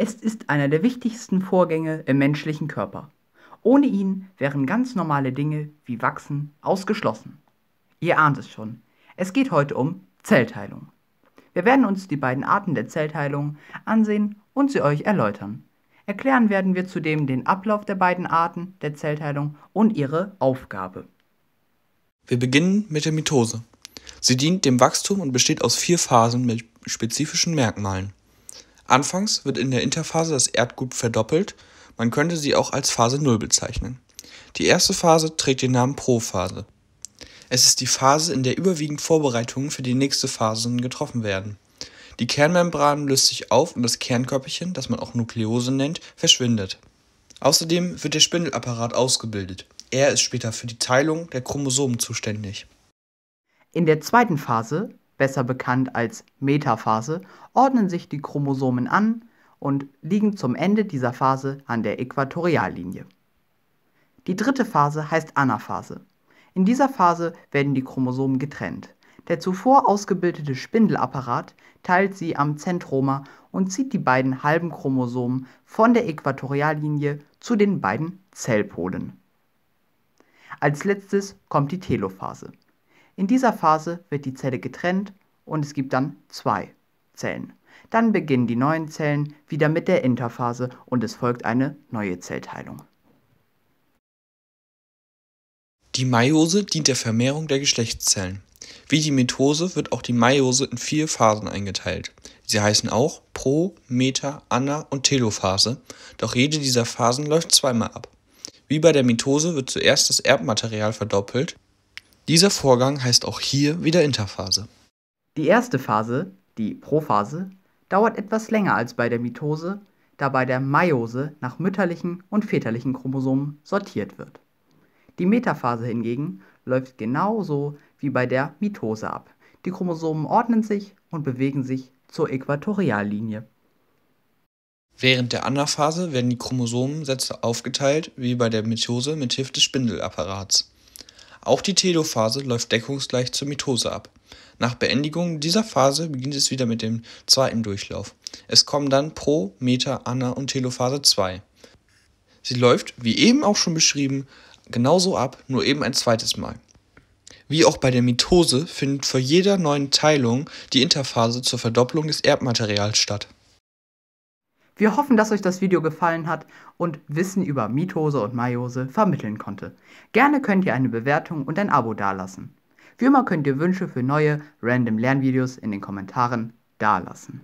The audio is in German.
Es ist einer der wichtigsten Vorgänge im menschlichen Körper. Ohne ihn wären ganz normale Dinge wie Wachsen ausgeschlossen. Ihr ahnt es schon, es geht heute um Zellteilung. Wir werden uns die beiden Arten der Zellteilung ansehen und sie euch erläutern. Erklären werden wir zudem den Ablauf der beiden Arten der Zellteilung und ihre Aufgabe. Wir beginnen mit der Mitose. Sie dient dem Wachstum und besteht aus vier Phasen mit spezifischen Merkmalen. Anfangs wird in der Interphase das Erdgut verdoppelt, man könnte sie auch als Phase 0 bezeichnen. Die erste Phase trägt den Namen Prophase. Es ist die Phase, in der überwiegend Vorbereitungen für die nächste Phase getroffen werden. Die Kernmembran löst sich auf und das Kernkörperchen, das man auch Nukleose nennt, verschwindet. Außerdem wird der Spindelapparat ausgebildet. Er ist später für die Teilung der Chromosomen zuständig. In der zweiten Phase besser bekannt als Metaphase, ordnen sich die Chromosomen an und liegen zum Ende dieser Phase an der Äquatoriallinie. Die dritte Phase heißt Anaphase. In dieser Phase werden die Chromosomen getrennt. Der zuvor ausgebildete Spindelapparat teilt sie am Zentroma und zieht die beiden halben Chromosomen von der Äquatoriallinie zu den beiden Zellpolen. Als letztes kommt die Telophase. In dieser Phase wird die Zelle getrennt und es gibt dann zwei Zellen. Dann beginnen die neuen Zellen wieder mit der Interphase und es folgt eine neue Zellteilung. Die Meiose dient der Vermehrung der Geschlechtszellen. Wie die Mitose wird auch die Meiose in vier Phasen eingeteilt. Sie heißen auch Pro, Meta, Anna- und Telophase, doch jede dieser Phasen läuft zweimal ab. Wie bei der Mitose wird zuerst das Erbmaterial verdoppelt dieser Vorgang heißt auch hier wieder Interphase. Die erste Phase, die Prophase, dauert etwas länger als bei der Mitose, da bei der Meiose nach mütterlichen und väterlichen Chromosomen sortiert wird. Die Metaphase hingegen läuft genauso wie bei der Mitose ab. Die Chromosomen ordnen sich und bewegen sich zur Äquatoriallinie. Während der Anaphase werden die Chromosomensätze aufgeteilt, wie bei der Mitose mit Hilfe des Spindelapparats. Auch die Telophase läuft deckungsgleich zur Mitose ab. Nach Beendigung dieser Phase beginnt es wieder mit dem zweiten Durchlauf. Es kommen dann Pro, Meta, Anna und Telophase 2. Sie läuft, wie eben auch schon beschrieben, genauso ab, nur eben ein zweites Mal. Wie auch bei der Mitose findet vor jeder neuen Teilung die Interphase zur Verdopplung des Erbmaterials statt. Wir hoffen, dass euch das Video gefallen hat und Wissen über Mitose und Meiose vermitteln konnte. Gerne könnt ihr eine Bewertung und ein Abo dalassen. Wie immer könnt ihr Wünsche für neue random Lernvideos in den Kommentaren dalassen.